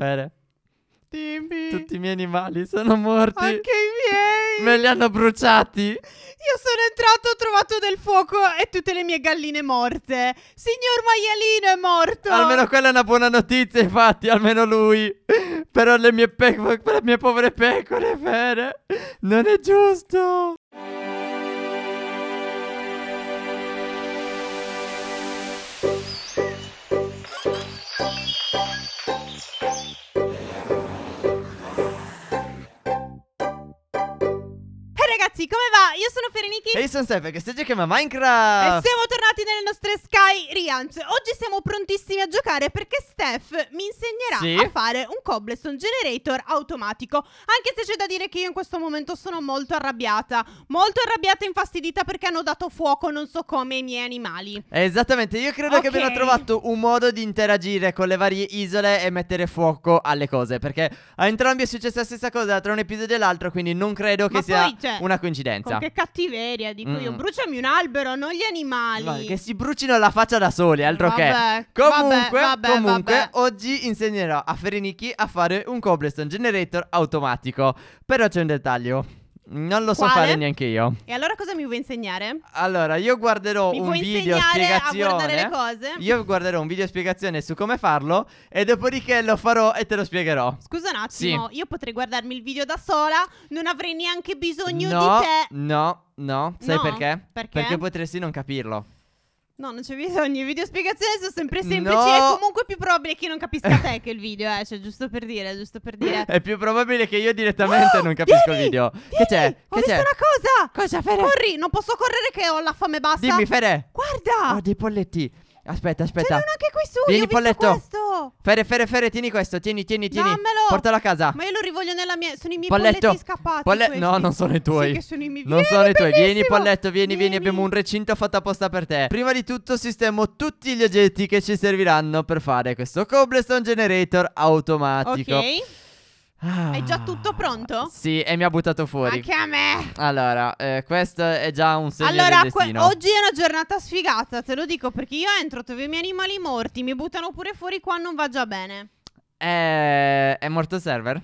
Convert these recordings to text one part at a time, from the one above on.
Bene. Dimmi. Tutti i miei animali sono morti. Anche i miei. Me li hanno bruciati. Io sono entrato, ho trovato del fuoco e tutte le mie galline morte. Signor maialino è morto. Almeno quella è una buona notizia, infatti, almeno lui. Però le mie, pe- le mie povere pecore, Fere, non è giusto. sono Fereniki E io sono Stefano che stai giocando a Minecraft E siamo tornati bentornati nelle nostre Sky Riance. Oggi siamo prontissimi a giocare perché Steph mi insegnerà sì. a fare un cobblestone generator automatico. Anche se c'è da dire che io in questo momento sono molto arrabbiata. Molto arrabbiata e infastidita perché hanno dato fuoco non so come ai miei animali. Esattamente, io credo okay. che abbiano trovato un modo di interagire con le varie isole e mettere fuoco alle cose. Perché a entrambi è successa la stessa cosa tra un episodio e l'altro, quindi non credo Ma che poi, sia cioè, una coincidenza. Che cattiveria, dico mm. io. Bruciami un albero, non gli animali. Vai, che si brucino la faccia da soli, altro vabbè, che. Comunque, vabbè, vabbè, comunque oggi insegnerò a Ferenicchi a fare un cobblestone generator automatico. Però c'è un dettaglio. Non lo so Quale? fare neanche io. E allora cosa mi vuoi insegnare? Allora, io guarderò mi un video spiegazione. A guardare le cose? Io guarderò un video spiegazione su come farlo e dopodiché lo farò e te lo spiegherò. Scusa un attimo, sì. io potrei guardarmi il video da sola, non avrei neanche bisogno no, di te. No, no, sai no. perché? Perché? Perché potresti non capirlo. No, non c'è bisogno, i video spiegazioni sono sempre semplici no. È comunque più probabile che io non capisca te che il video, eh, cioè giusto per dire, giusto per dire È più probabile che io direttamente oh, non capisco vieni, il video vieni, Che c'è? Ho che visto c'è? una cosa Cosa Fede? Corri, non posso correre che ho la fame bassa Dimmi Fede Guarda Ho oh, dei polletti Aspetta, aspetta. C'è anche qui su. Tieni, polletto. Fere, fere, fere, tieni questo. Tieni, tieni, tieni. Dammelo. Portalo a casa. Ma io lo rivoglio nella mia. Sono i miei polletto. polletti scappati. Polle... No, non sono i tuoi. Sì, che sono i miei. Non vieni, sono i tuoi. Bellissimo. Vieni, polletto, vieni, vieni, vieni. Abbiamo un recinto fatto apposta per te. Prima di tutto, sistemo tutti gli oggetti che ci serviranno per fare questo cobblestone generator automatico. Ok. Ah, è già tutto pronto? Sì, e mi ha buttato fuori. Anche a me. Allora, eh, questo è già un segno allora, Allora, oggi è una giornata sfigata, te lo dico, perché io entro, trovo i miei animali morti, mi buttano pure fuori qua, non va già bene. Eh, è morto il server?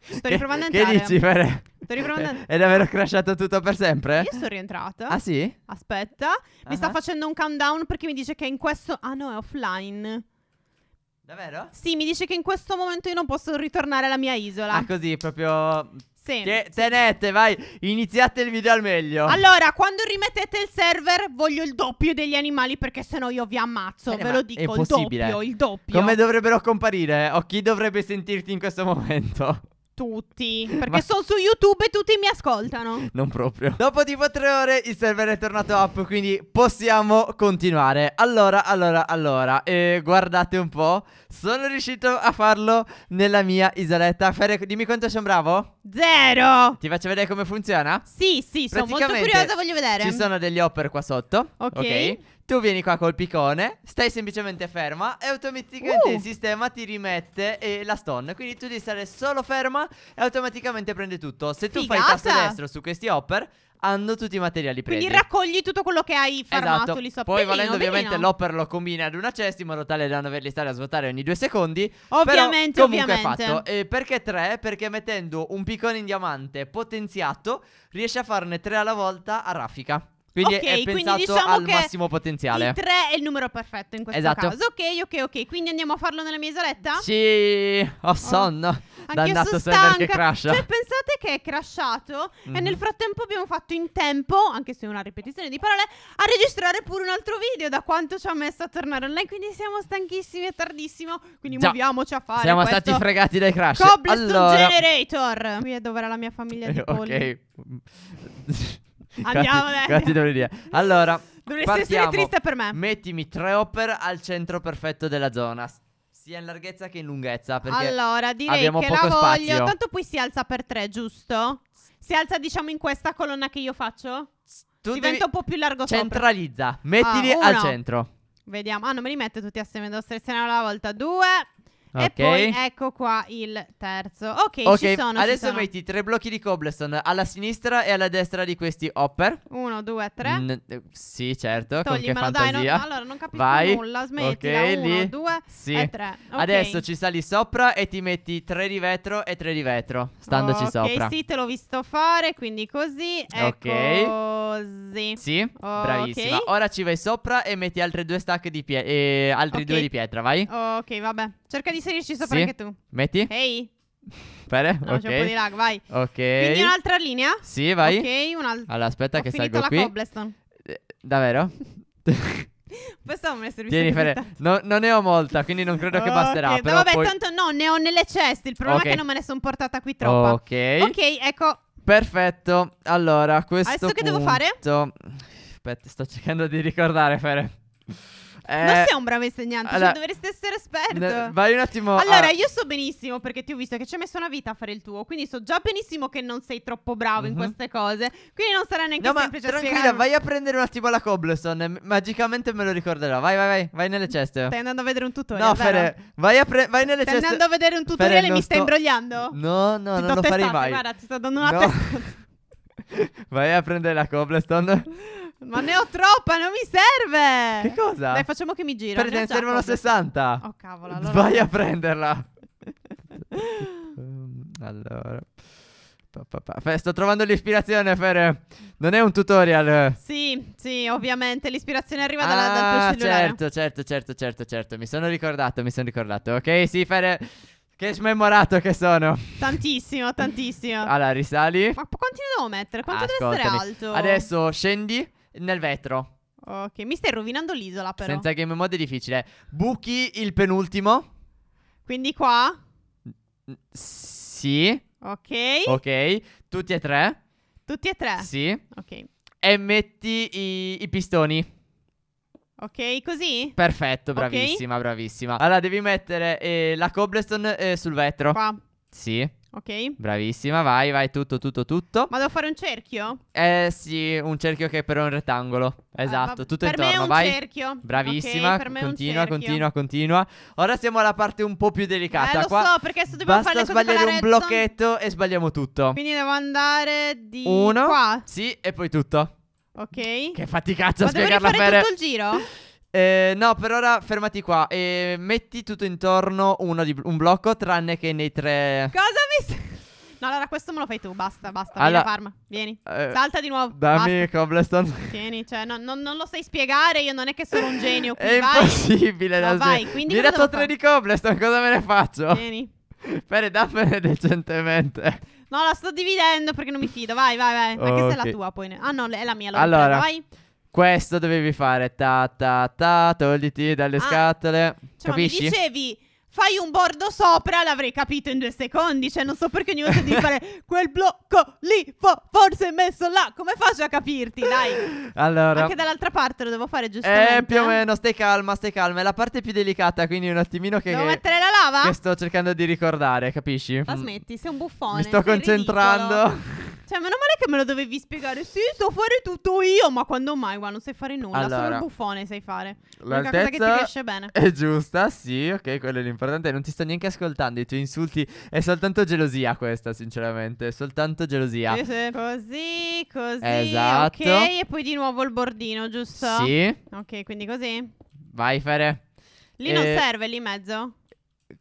Sto riprovando a entrare. Che dici, Fere? Sto riprovando a entrare. È davvero crashato tutto per sempre? Io sono rientrata. Ah, sì? Aspetta, uh -huh. mi sta ah. facendo un countdown perché mi dice che in questo... Ah, no, è offline. Davvero? Sì, mi dice che in questo momento io non posso ritornare alla mia isola. Ah, così, proprio... Sì. Che tenete, vai, iniziate il video al meglio. Allora, quando rimettete il server, voglio il doppio degli animali perché sennò io vi ammazzo, eh, ve lo dico, il doppio, il doppio. Come dovrebbero comparire? O chi dovrebbe sentirti in questo momento? tutti, perché Ma... sono su YouTube e tutti mi ascoltano. Non proprio. Dopo tipo tre ore il server è tornato up, quindi possiamo continuare. Allora, allora, allora, eh, guardate un po', sono riuscito a farlo nella mia isoletta. Fere, dimmi quanto sono bravo? Zero. Ti faccio vedere come funziona? Sì, sì, sono molto curiosa, voglio vedere. Ci sono degli hopper qua sotto. Ok. okay. Tu vieni qua col picone, stai semplicemente ferma e automaticamente uh. il sistema ti rimette eh, la stone. Quindi tu devi stare solo ferma e automaticamente prende tutto. Se tu Figata. fai tasto destro su questi hopper, hanno tutti i materiali presi. Quindi raccogli tutto quello che hai esatto. farmato esatto. lì sopra. Poi benino, valendo benino. ovviamente l'hopper lo combina ad una cesta in modo tale da non averli stare a svuotare ogni due secondi. Ovviamente, Però, comunque ovviamente. è fatto. E perché tre? Perché mettendo un picone in diamante potenziato riesce a farne tre alla volta a raffica. Quindi okay, è pensato quindi diciamo al massimo potenziale. Il 3 è il numero perfetto in questo esatto. caso. Ok, ok, ok. Quindi andiamo a farlo nella mia isoletta? Sì, ho oh. sonno. Oh. Dannato server che crasha. Cioè, pensate che è crashato mm. e nel mhm. frattempo abbiamo fatto in tempo, anche se è una ripetizione di parole, a registrare pure un altro video da quanto ci ha messo a tornare online. Quindi siamo stanchissimi e tardissimo. Quindi Già. muoviamoci a fare Siamo stati fregati dai crash. Cobblestone allora... Generator. Qui è dove era la mia famiglia di eh, polli. Ok. Andiamo, dai. Allora, dovresti partiamo. essere triste per me. Mettimi tre hopper al centro perfetto della zona. Sia in larghezza che in lunghezza. allora, direi abbiamo che poco la voglio. Tanto poi si alza per tre, giusto? Si alza, diciamo, in questa colonna che io faccio? Tu Diventa un po' più largo Centralizza. Sopra. Mettili ah, al centro. Vediamo. Ah, non me li mette tutti assieme, devo selezionare una volta. Due. Okay. E poi ecco qua il terzo. Ok, okay. ci sono. Adesso ci sono. metti tre blocchi di cobblestone alla sinistra e alla destra di questi hopper. Uno, due, tre. N mm, eh, sì, certo. Toglimelo, con che fantasia. Dai, non, allora non capisco Vai. nulla. Smettila. Okay, Uno, lì. due sì. e tre. Okay. Adesso ci sali sopra e ti metti tre di vetro e tre di vetro. Standoci sopra. Ok, sì, te l'ho visto fare. Quindi così. Ecco ok. Così. Sì, bravissima. Ora ci vai sopra e metti altre due stacche di pietra. Eh, altri due di pietra, vai. Ok, vabbè. Cerca di inserirci sopra sì? anche tu. Metti? Ehi. Fare? No, okay. c'è un po' di lag, vai. Ok. Quindi un'altra linea? Sì, vai. Ok, un'altra. Allora, aspetta Ho che salgo qui. Ho finito la Cobblestone. Eh, davvero? Possiamo me Tieni, Fere. No, non ne ho molta, quindi non credo che basterà. Okay. Però vabbè, poi... tanto no, ne ho nelle ceste. Il problema okay. è che non me ne sono portata qui troppo. Ok. Ok, ecco. Perfetto. Allora, questo. Adesso punto... che devo fare? Aspetta, sto cercando di ricordare, Fere. Eh, non sei un bravo insegnante, cioè, allora, cioè dovresti essere esperto. vai un attimo. Allora, a... io so benissimo perché ti ho visto che ci hai messo una vita a fare il tuo, quindi so già benissimo che non sei troppo bravo mm-hmm. in mhm. queste cose. Quindi non sarà neanche no, semplice ma tranquilla, spiegare. vai a prendere un attimo la cobblestone, magicamente me lo ricorderò. Vai, vai, vai, vai nelle ceste. Stai andando a vedere un tutorial. No, Fere, vai, a pre- vai nelle ceste. Stai andando a vedere un tutorial Fere, e mi stai imbrogliando? No, no, ti non lo testata, farei mai. Guarda, ti sto dando una no. testata. vai a prendere la cobblestone. Ma ne ho troppa, non mi serve. Che cosa? Dai, facciamo che mi giro. Perché ne servono 60. Oh, cavolo. Allora... Vai a prenderla. Ehm, allora. sto trovando l'ispirazione, Fere. Non è un tutorial. Sì, sì, ovviamente. L'ispirazione arriva dalla, ah, dal tuo ah, cellulare. Certo, certo, certo, certo, certo. Mi sono ricordato, mi sono ricordato. Ok, sì, Fere. Che smemorato che sono. Tantissimo, tantissimo. allora, risali. Ma quanti ne devo mettere? Quanto Ascoltami. deve essere alto? Adesso scendi nel vetro. Ok, mi stai rovinando l'isola però. Senza game mode è difficile. Buchi il penultimo. Quindi qua? Sì. Ok. Ok, tutti e tre. Tutti e tre? Sì. Ok. E metti i, i pistoni. Ok, così? Perfetto, bravissima, okay. bravissima. Allora devi mettere eh, la cobblestone eh, sul vetro. Qua. Sì. Ok. Bravissima, vai, vai, tutto, tutto, tutto. Ma devo fare un cerchio? Eh sì, un cerchio che è però un rettangolo. Ah, esatto, uh, tutto per intorno, me è un cerchio. Bravissima, okay, continua, continua, continua. Ora siamo alla parte un po' più delicata. Eh, lo Qua so, perché adesso dobbiamo basta fare sbagliare un blocchetto e sbagliamo tutto. Quindi devo andare di Uno, qua. Sì, e poi tutto. Ok. Che faticazza a spiegarla per... Ma devo fare tutto il giro? Eh, no, per ora fermati qua e metti tutto intorno di, un blocco tranne che nei tre... Cosa mi stai... No, allora questo me lo fai tu, basta, basta, allora, vieni farm, vieni, eh, salta di nuovo Dammi Cobblestone Tieni, cioè no, no, non lo sai spiegare, io non è che sono un genio qui, È vai. impossibile no, da vai, quindi Mi hai dato tre di Cobblestone, cosa me ne faccio? Tieni Bene, dammene decentemente No, la sto dividendo perché non mi fido, vai, vai, vai Anche okay. se è la tua poi ne... Ah no, è la mia, allora, allora vai questo dovevi fare. Ta ta ta, togliti dalle ah, scatole. Cioè, Capisci? Ma mi dicevi fai un bordo sopra, l'avrei capito in due secondi. Cioè, non so perché ogni volta devi fare quel blocco lì, fo- forse messo là. Come faccio a capirti? Dai. Allora. Anche dall'altra parte lo devo fare, eh, giustamente. Eh, più o eh. meno, stai calma, stai calma. È la parte più delicata, quindi un attimino che. Devo mettere la lava? Che sto cercando di ricordare, capisci? La smetti, sei un buffone. Mi sto concentrando. Cioè, meno male che me lo dovevi spiegare. Sì, so fare tutto io, ma quando mai? Guarda, non sai fare nulla, allora, solo il buffone sai fare. L'unica cosa che ti riesce bene. È giusta, sì, ok, quello è l'importante. Non ti sto neanche ascoltando i tuoi insulti. È soltanto gelosia questa, sinceramente. È soltanto gelosia. Sì, sì. Così, così. Esatto. Ok, e poi di nuovo il bordino, giusto? Sì. Ok, quindi così. Vai, Fere. Lì e... non eh, serve, lì in mezzo.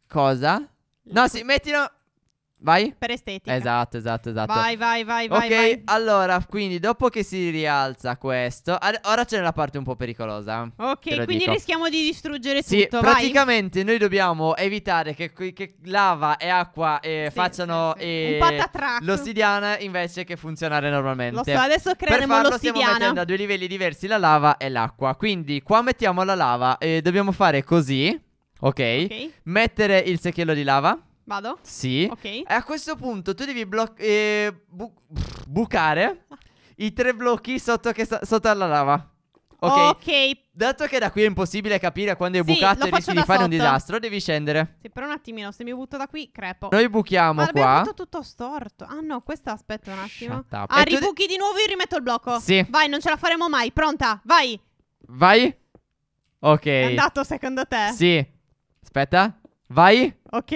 Cosa? No, sì, mettilo... Vai? Per estetica. Esatto, esatto, esatto. Vai, vai, vai, vai. Ok, allora, quindi dopo che si rialza questo, ad- ora c'è la parte un po' pericolosa. Ok, quindi dico. rischiamo di distruggere sì, tutto. Praticamente vai. noi dobbiamo evitare che, che lava e acqua eh, sì, facciano sì, eh, l'ossidiana invece che funzionare normalmente. Lo so, adesso creeremo per farlo, l'ossidiana. Stiamo mettendo a due livelli diversi la lava e l'acqua. Quindi qua mettiamo la lava e dobbiamo fare così, ok? Mettere il secchiello di lava. Vado? Sì. Ok. E a questo punto tu devi bloc- eh, bu- bucare i tre blocchi sotto, sta- sotto alla lava. Ok. Ok. Dato che da qui è impossibile capire quando è Sì, bucato e rischi di da fare un disastro, devi scendere. Sì, però un attimino, se mi butto da qui, crepo. Noi buchiamo Ma l'abbiamo qua. fatto tutto storto. Ah no, questo aspetta un attimo. Ah, E tu ribuchi di nuovo, e rimetto il blocco. Sì. Vai, non ce la faremo mai. Pronta, vai. Vai. Ok. È andato secondo te? Sì. Aspetta. Vai. Ok.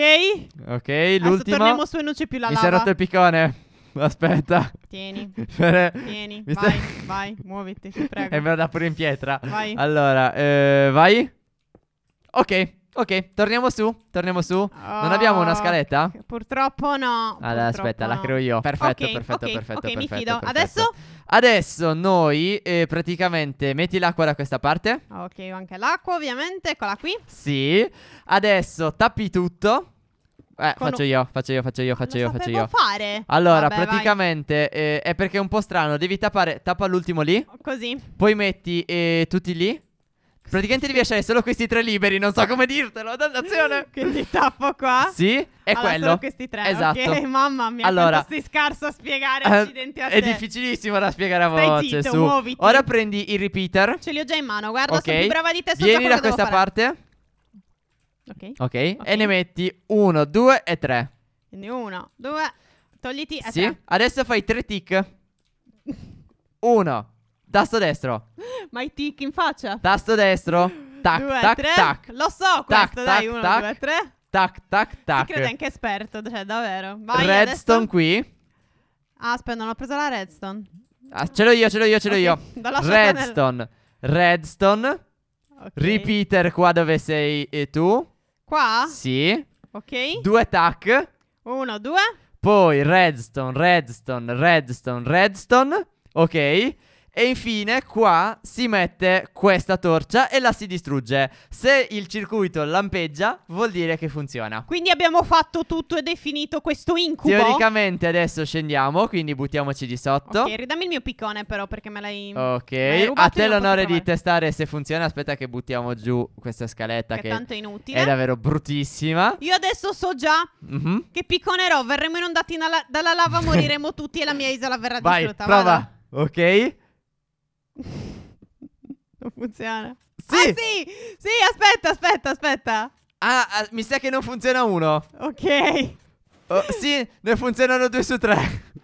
Ok, l'ultimo. Adesso torniamo su e non c'è più la Mi lava. Mi si è rotto il piccone. Aspetta. Tieni. Cioè, Tieni. Vai, stai... vai, muoviti, prego. E me da pure in pietra. Vai. Allora, eh, vai. Ok. Ok, torniamo su, torniamo su. Oh, non abbiamo una ah, scaletta? Purtroppo no. Allora, purtroppo aspetta, no. la creo io. Perfetto, okay, perfetto, okay, perfetto. Ok, perfetto, mi fido. Perfetto. Adesso? Adesso noi eh, praticamente metti l'acqua da questa parte. Ok, anche l'acqua ovviamente, eccola qui. Sì. Adesso tappi tutto. Eh, Con... faccio io, faccio io, faccio io, faccio Lo io, faccio io. fare. Allora, Vabbè, praticamente eh, è perché è un po' strano. Devi tappare, tappa l'ultimo lì. Così. Poi metti eh, tutti lì. Praticamente devi lasciare solo questi tre liberi, non so come dirtelo, dannazione. Quindi tappo qua. Sì, è allora, quello. Solo questi tre. Esatto. Ok, mamma mia, allora, sei scarso a spiegare uh, accidenti a è te. È difficilissimo da spiegare a Stai voce, zitto, su. muoviti. Ora prendi il repeater. Ce li ho già in mano, guarda, okay. sono più brava di te, sono Vieni da questa parte. Okay. ok. E ne metti uno, due e tre. Quindi uno, due, togliti e sì. tre. Adesso fai tre tick. Uno, Tasto destro. Ma i tic in faccia. Tasto destro. Tac, due, tac, tre. tac. Lo so tac, questo, tac, dai, uno, tac, due, tre. Tac, tac, tac. Si crede anche esperto, cioè, davvero. Vai, Redstone adesso... qui. Ah, aspetta, non ho preso la redstone. Ah, ce l'ho io, ce l'ho io, ce l'ho okay. io. Redstone. Redstone. Okay. Repeater qua dove sei e eh, tu. Qua? Sì. Ok. Due tac. Uno, due. Poi redstone, redstone, redstone, redstone. Ok. E infine qua si mette questa torcia e la si distrugge. Se il circuito lampeggia vuol dire che funziona. Quindi abbiamo fatto tutto ed è finito questo incubo. Teoricamente adesso scendiamo, quindi buttiamoci di sotto. Ok, ridammi il mio piccone però perché me l'hai Ok, me a te l'onore di testare se funziona. Aspetta che buttiamo giù questa scaletta che, che è tanto inutile. È davvero bruttissima. Io adesso so già mm -hmm. che picconerò, verremo inondati dalla lava, moriremo tutti e la mia isola verrà distrutta. Vai, Prova. Vada. Ok. non funziona. Sì. Ah, sì! Sì, aspetta, aspetta, aspetta. Ah, ah, mi sa che non funziona uno. Ok. Oh, sì, ne funzionano due su tre.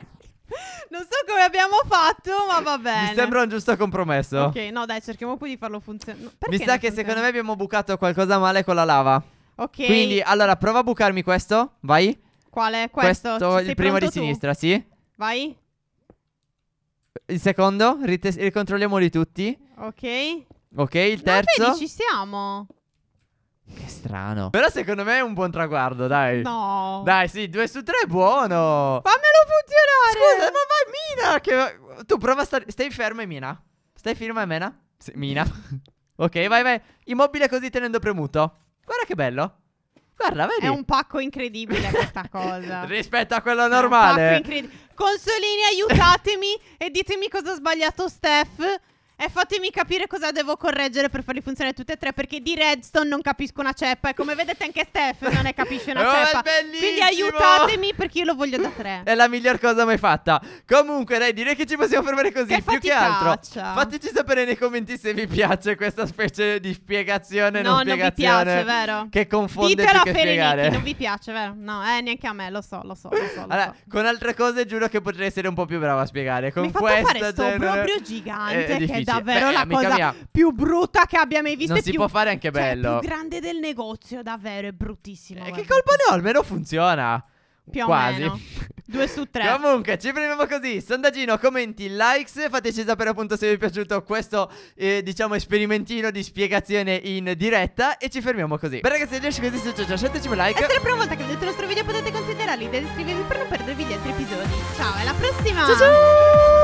Non so come abbiamo fatto, ma va bene. Mi sembra un giusto compromesso. Ok, no, dai, cerchiamo poi di farlo funzionare. Mi sa che secondo me abbiamo bucato qualcosa male con la lava. Ok. Quindi, allora, prova a bucarmi questo. Vai. Quale? Questo. Questo, il primo di tu? sinistra, sì. Vai. Il secondo, rites- ricontrolliamoli tutti. Ok. Ok, il terzo. No, ci siamo. Che strano. Però secondo me è un buon traguardo, dai. No. Dai, sì, 2 su 3 è buono. Fammelo funzionare. Scusa, ma vai Mina che... Tu prova a stare... Stai fermo e Mina. Stai fermo e Mena. Sì, mina. ok, vai, vai. Immobile così tenendo premuto. Guarda che bello. Guarda, vedi. È un pacco incredibile questa cosa. Rispetto a quello normale. È un pacco incredibile. Consolini, aiutatemi e ditemi cosa ha sbagliato Steph. E fatemi capire cosa devo correggere per farli funzionare tutte e tre, perché di Redstone non capisco una ceppa. E come vedete anche Steph non ne capisce una oh, ceppa. Quindi aiutatemi perché io lo voglio da tre. È la miglior cosa mai fatta. Comunque, dai, direi che ci possiamo fermare così. Che più che altro, fateci sapere nei commenti se vi piace questa specie di spiegazione. No, non, spiegazione vi piace, vero? Che confonde Ditelo più che spiegare. Non vi piace, vero? No, eh, neanche a me, lo so, lo so. Lo so, lo so. con altre cose, giuro che potrei essere un po' più brava a spiegare. Con Mi questa fare sto proprio gigante è, è che difficile davvero Beh, la cosa mia, più brutta che abbia mai visto. Non si più, può fare anche cioè, bello. È più grande del negozio, davvero, è bruttissimo. Eh, che colpa ne ho? Almeno funziona. Più Quasi. meno. Due su tre. Comunque, ci prendiamo così. Sondaggino, commenti, likes. Fateci sapere appunto se vi è piaciuto questo, eh, diciamo, esperimentino di spiegazione in diretta. E ci fermiamo così. Beh, ragazzi, riesci così se ci sceglici un like. E se è la prima volta che vedete il nostro video potete considerare di iscrivervi per non perdervi gli altri episodi. Ciao, alla prossima! Ciao ciao!